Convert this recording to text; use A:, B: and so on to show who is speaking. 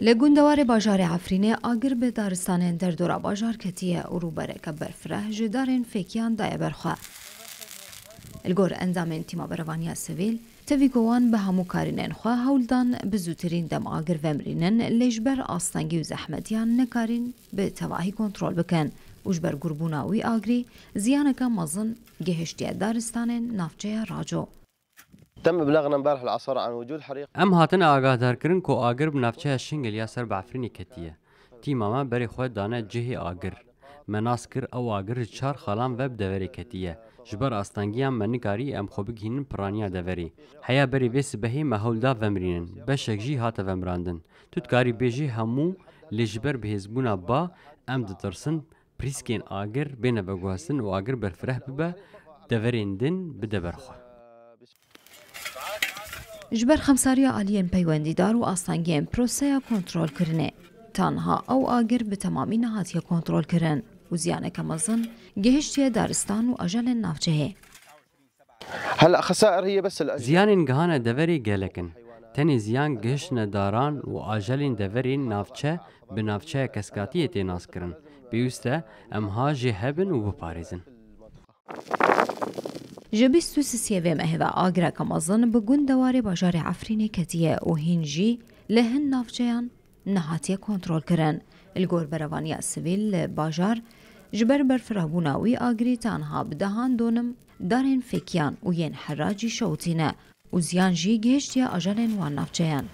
A: لگوندوار باجار عفرینه آگر به دارستان در دورا باجار کتیه او روبره که برفره جدارن فکیان دای برخواه. الگور انزام انتیما بروانیا سویل تەوی گۆوان بە هەموو کارینێن خوا هەوڵدان بزووترین دەماگر ڤەمرینن لێژبەر ئاستەنگی و زەحمەتیان نەکارین بە تەواهی کۆنتترۆل بکەن وژبەر گوربووناوی ئاگری زیانەکە مەزن گەهشتیە دارستانێن نافچەیە ڕاجۆ
B: تم بلاغنا امبارح العصر عن وجود حريق ام هاتن آگاه دارکرن کو آگر بنافچه شنگل یا سر بعفرینی کتیه تیما ما بری خود دانه جهی آگر مناس کر او اغر چار خالان وب دوري كتيه جبر ام منکاری ام خو بگینن پرانیا دوری بري بری بهي ماحول دا ومرینن بشك جي هات ومراندن توت توتکاری بيجي همو لجبر بهزبونا با ام دترسن پریسکین اغر بينه بگوهسن او اغر برفرح ببه دورین دن بده برخواه
A: خمساريا خەمساریە بيوان ديدار و بروسيا كنترول كرنه تانها أو ئاگر بتمامي نهاتيا كنترول كرن و زیانەکە مەزن جهشتيا دارستان و النافجهي
B: هلا خسائر هي بس الأجل زیانین گەهانە دفري گەلەکن تاني زيان گەشتە داران و ئاژەلین دەوەرین ناوچە بە ناوچەیە کەسکاتیە تێناسکردن پێویستە ئەمها ژێ و بپارێزن.
A: ji bîst û sisiyevê me heva agreka mezin bi gund dewarê bajarê Efrînê ketiye û hîn jî li hin navçeyan nehatiye kontrol kirin. Li gor berevaniya sivîl li bajar ji ber berfirabûna wî agirî tanha bi dehan donim darên fêkiyan û yên heracî şewtîne û ziyan jî gehiştiye ajalên wan navçeyan.